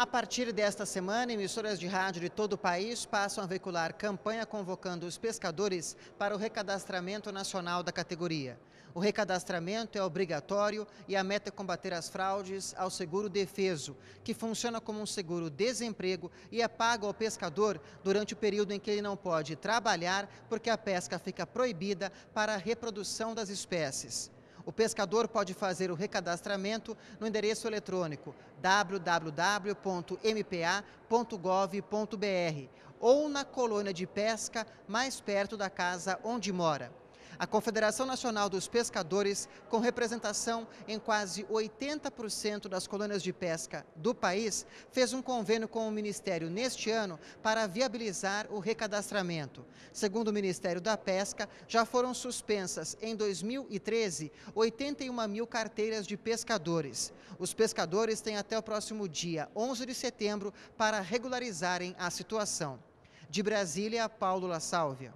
A partir desta semana, emissoras de rádio de todo o país passam a veicular campanha convocando os pescadores para o recadastramento nacional da categoria. O recadastramento é obrigatório e a meta é combater as fraudes ao seguro defeso, que funciona como um seguro desemprego e é pago ao pescador durante o período em que ele não pode trabalhar porque a pesca fica proibida para a reprodução das espécies. O pescador pode fazer o recadastramento no endereço eletrônico www.mpa.gov.br ou na colônia de pesca mais perto da casa onde mora. A Confederação Nacional dos Pescadores, com representação em quase 80% das colônias de pesca do país, fez um convênio com o Ministério neste ano para viabilizar o recadastramento. Segundo o Ministério da Pesca, já foram suspensas em 2013 81 mil carteiras de pescadores. Os pescadores têm até o próximo dia 11 de setembro para regularizarem a situação. De Brasília, Paulo La Sálvia.